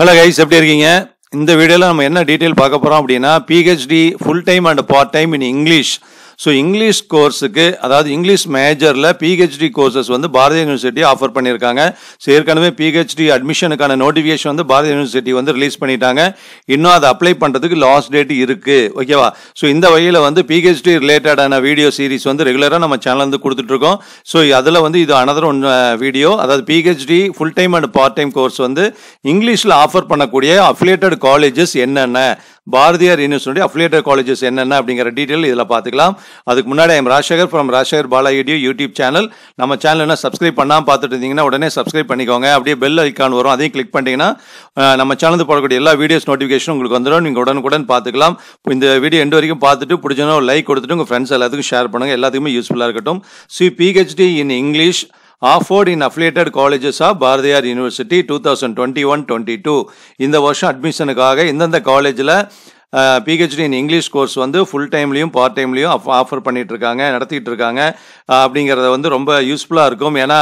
hello guys எப்படி இருக்கீங்க இந்த வீடியோவில் நம்ம என்ன டீட்டெயில் பார்க்க போகிறோம் அப்படின்னா PhD full time and part time in English so English கோர்ஸுக்கு அதாவது இங்கிலீஷ் மேஜரில் பிஹெச்டி கோர்சஸ் வந்து பாரதிய யூனிவர்சிட்டி ஆஃபர் பண்ணியிருக்காங்க ஸோ ஏற்கனவே பிஹெச்டி அட்மிஷனுக்கான நோட்டிஃபிகேஷன் வந்து பாரதிய யூனிவர்சிட்டி வந்து ரிலீஸ் பண்ணிட்டாங்க இன்னும் அதை அப்ளை பண்ணுறதுக்கு லாஸ்ட் டேட் இருக்குது ஓகேவா ஸோ இந்த வகையில் வந்து பிஹெச்டி ரிலேட்டடான வீடியோ சீரிஸ் வந்து ரெகுலராக நம்ம சேனல் வந்து கொடுத்துட்ருக்கோம் ஸோ அதில் வந்து இது அனதர் ஒன் வீடியோ அதாவது PhD full time and part time course வந்து இங்கிலீஷில் ஆஃபர் பண்ணக்கூடிய அஃபிலேட்டட் காலேஜஸ் என்னென்ன பாரதியார் யூனிவர்சிட்டி அஃபிலியேட்டட் காலேஜஸ் என்னென்ன அப்படிங்கிற டீட்டெயில் இதில் பார்த்துக்கலாம் அதுக்கு முன்னாடி I'm Rajasekar from Rajasekar Bala YouTube channel நம்ம சேனல் என்ன சப்ஸ்கிரைப் பண்ணாமல் பார்த்துட்டு இருந்தீங்கன்னா உடனே சப்ஸ்கிரைப் பண்ணிக்கோங்க அப்படியே பெல் ஐக்கான் வரும் அதையும் கிளிக் பண்ணிட்டீங்கன்னா நம்ம சேனல் போடக்கூடிய எல்லா வீடியோஸ் நோட்டிஃபிகேஷன் உங்களுக்கு வந்துடும் நீங்கள் உடனுக்குடன் பார்த்துக்கலாம் இந்த வீடியோ எண்டு வரைக்கும் பார்த்துட்டு பிடிச்சனா லைக் கொடுத்துட்டு உங்கள் ஃப்ரெண்ட்ஸ் எல்லாத்துக்கும் ஷேர் பண்ணுங்கள் எல்லாத்துக்குமே யூஸ்ஃபுல்லாக இருக்கட்டும் see PhD in English offered in affiliated colleges of Bharathiar university two thousand twenty one twenty two இந்த வருஷம் அட்மிஷனுக்காக இந்தந்த காலேஜில் பிஹெச்டி இன் இங்கிலீஷ் கோர்ஸ் வந்து ஃபுல் டைம்லேயும் பார்ட் டைம்லேயும் ஆஃபர் பண்ணிகிட்டு இருக்காங்க நடத்திட்டு இருக்காங்க அப்படிங்கிறத வந்து ரொம்ப யூஸ்ஃபுல்லாக இருக்கும் ஏன்னா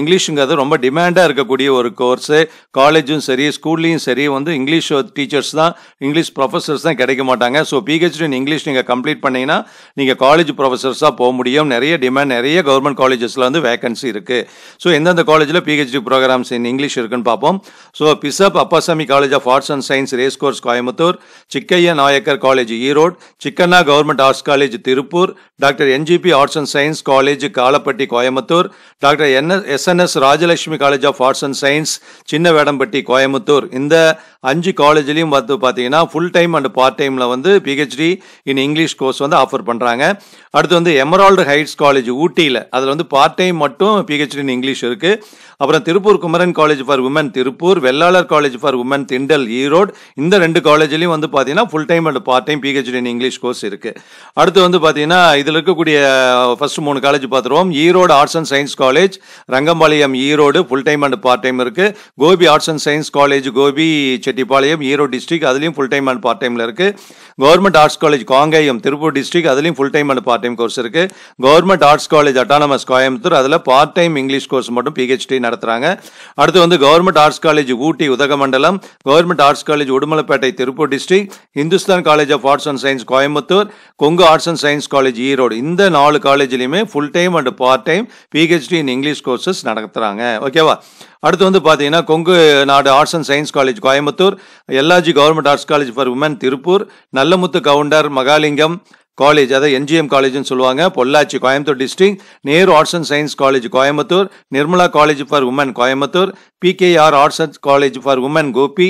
இங்கிலீஷுங்கிறது ரொம்ப டிமாண்டாக இருக்கக்கூடிய ஒரு கோர்ஸு காலேஜும் சரி ஸ்கூல்லையும் சரி வந்து இங்கிலீஷ் டீச்சர்ஸ் தான் இங்கிலீஷ் ப்ரொஃபஸர்ஸ் தான் கிடைக்க மாட்டாங்க ஸோ பிஹெச்டி இன் இங்கிலீஷ் நீங்கள் கம்ப்ளீட் பண்ணிங்கன்னா நீங்கள் காலேஜ் ப்ரொஃபஸர்ஸாக போக முடியும் நிறைய டிமாண்ட் நிறைய கவர்மெண்ட் காலேஜஸில் வந்து வேகன்சி இருக்குது ஸோ எந்தெந்த காலேஜில் பிஹெச்டி ப்ரோக்ராம்ஸ் இன் இங்கிலீஷ் இருக்குன்னு பார்ப்போம் so bishop Appasamy college of arts and science race course Coimbatore சிக்கன் Chikkaiah Naicker college Erode Chikkanna government arts college Tiruppur doctor NGP arts and science college Kalapatti Coimbatore doctor N SNS Rajalakshmi college of arts and science Chinna Vedampatti Coimbatore இந்த அஞ்சு காலேஜ்லையும் பார்த்து பார்த்தீங்கன்னா full time and part டைமில் வந்து PhD in English course வந்து offer பண்ணுறாங்க அடுத்து வந்து எமரால்டு ஹைட்ஸ் காலேஜ் ஊட்டியில் அதில் வந்து பார்ட் டைம் மட்டும் பிஹெச்டி இன் இங்கிலீஷ் இருக்குது அப்புறம் Tiruppur Kumaran college for women Tiruppur Vellalar college for women Thindal Erode இந்த ரெண்டு காலேஜ்லையும் வந்து பார்த்தீங்கன்னா full time and part time PhD in English course இருக்குது அடுத்து வந்து பார்த்தீங்கன்னா இதில் இருக்கக்கூடிய ஃபர்ஸ்ட் uh, மூணு காலேஜ் பார்த்துருவோம் Erode arts and science college Rangampalayam Erode full time and part time இருக்குது Gobi arts and science college Gobi Chettipalayam Erode district அதுலேயும் ஃபுல் டைம் அண்ட் பார்ட் டைமில் இருக்குது government arts college Kangeyam Tiruppur district அதுலேயும் full time and part time course இருக்குது government arts college autonomous Coimbatore அதில் part time English course மட்டும் PhD நடத்துகிறாங்க அடுத்து வந்து government arts college Ooty Udhagamandalam government arts college Udumalaipettai Tiruppur district Hindusthan college of arts and science Coimbatore Kongu arts and science college Erode இந்த நாலு காலேஜ்லையுமே full time and part time PhD in English courses நடத்துகிறாங்க ஓகேவா அடுத்து வந்து பார்த்தீங்கன்னா Kongu Nadu arts and science college Coimbatore LRG government arts college for women Tiruppur Nallamuthu Gounder Mahalingam college அதாவது NGM காலேஜ்னு சொல்லுவாங்க Pollachi Coimbatore district Nehru arts and science college Coimbatore Nirmala college for women Coimbatore PKR arts and college for women Gobi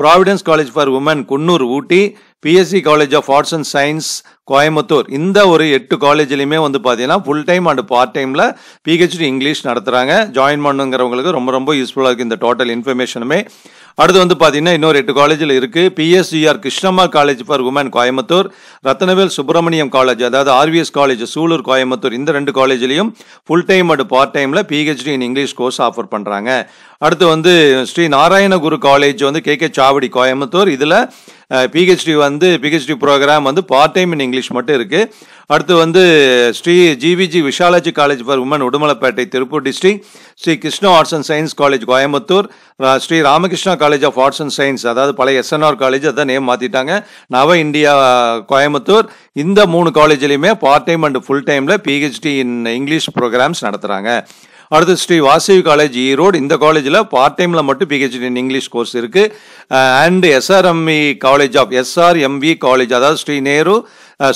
providence college for women Coonoor Ooty PSG college of arts and science Coimbatore இந்த ஒரு எட்டு காலேஜ்லையுமே வந்து பார்த்தீங்கன்னா full time and part டைமில் பிஹெச்டி இங்கிலீஷ் நடத்துகிறாங்க ஜாயின் பண்ணுங்கிறவங்களுக்கு ரொம்ப ரொம்ப யூஸ்ஃபுல்லாக இருக்குது இந்த டோட்டல் இன்ஃபர்மேஷனுமே அடுத்து வந்து பார்த்தீங்கன்னா இன்னொரு எட்டு காலேஜில் இருக்குது PSGR Krishnammal college for women Coimbatore Rathnavel Subramaniam college அதாவது ஆர்விஎஸ் காலேஜ் சூலூர் கோயம்புத்தூர் இந்த ரெண்டு காலேஜ்லையும் ஃபுல் டைம் அண்ட் பார்ட் டைமில் PhD in English course offer பண்ணுறாங்க அடுத்து வந்து ஸ்ரீ நாராயணகுரு காலேஜ் வந்து கே கே சாவடி கோயம்புத்தூர் இதில் பிஹெச்டி வந்து பிஹெச்டி ப்ரோக்ராம் வந்து பார்ட் டைம் இன் இங்கிலீஷ் மட்டும் இருக்குது அடுத்து வந்து Sri GVG Visalakshi college for women Udumalaipettai Tiruppur district Sri Krishna arts and science college Coimbatore Sri Ramakrishna college of arts and science அதாவது பழைய எஸ்என்ஆர் காலேஜ் அதான் நேம் மாற்றிட்டாங்க நவ இந்தியா கோயம்புத்தூர் இந்த மூணு காலேஜ்லேயுமே பார்ட் டைம் அண்ட் ஃபுல் டைமில் பிஹெச்டி இன் இங்கிலீஷ் ப்ரோக்ராம்ஸ் நடத்துகிறாங்க அடுத்து ஸ்ரீ வாசவி காலேஜ் ஈரோடு இந்த காலேஜில் பார்ட் டைமில் மட்டும் பிஹெச்டி இன் இங்கிலீஷ் கோர்ஸ் இருக்குது and SRME college of SRMV college அதாவது Sri Nehru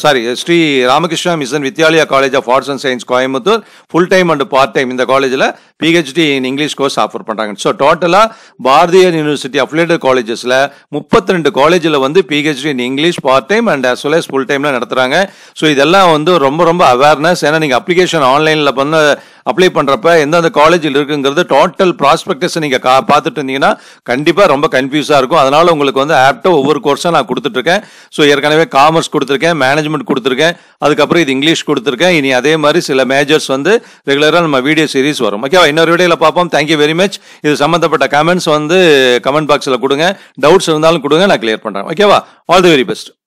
sorry Sri Ramakrishna mission Vidyalaya college of arts and science Coimbatore full time and part time இந்த காலேஜில் PhD in English course offer பண்ணுறாங்க ஸோ டோட்டலாக பாரதியார் யூனிவர்சிட்டி அஃபிலேட்டட் காலேஜஸில் முப்பத்தி ரெண்டு காலேஜில் வந்து PhD in English part time and as well as full டைமில் நடத்துகிறாங்க ஸோ இதெல்லாம் வந்து ரொம்ப ரொம்ப அவேர்னஸ் ஏன்னா நீங்கள் அப்ளிகேஷன் ஆன்லைனில் பண்ண அப்ளை பண்ணுறப்ப எந்தெந்த காலேஜில் இருக்குங்கிறது டோட்டல் ப்ராஸ்பெக்டஸ் நீங்கள் கா பார்த்துட்டு இருந்தீங்கன்னா கண்டிப்பாக ரொம்ப கன்ஃபியூஸாக இருக்கும் அதனால் உங்களுக்கு வந்து ஆப்டாக ஒவ்வொரு கோர்ஸாக நான் கொடுத்துட்ருக்கேன் ஸோ ஏற்கனவே காமர்ஸ் கொடுத்துருக்கேன் மேனேஜ்மெண்ட் கொடுத்துருக்கேன் அதுக்கப்புறம் இது இங்கிலீஷ் கொடுத்துருக்கேன் இனி அதே மாதிரி சில மேஜர்ஸ் வந்து ரெகுலராக நம்ம வீடியோ சீரிஸ் வரும் ஓகேவா இன்னொரு வீடியோவில் பார்ப்போம் தேங்க்யூ வெரி மச் இது சம்மந்தப்பட்ட கமெண்ட்ஸ் வந்து கமெண்ட் பாக்ஸில் கொடுங்க டவுட்ஸ் இருந்தாலும் கொடுங்க நான் கிளியர் பண்ணுறேன் ஓகேவா ஆல் தி வெரி பெஸ்ட்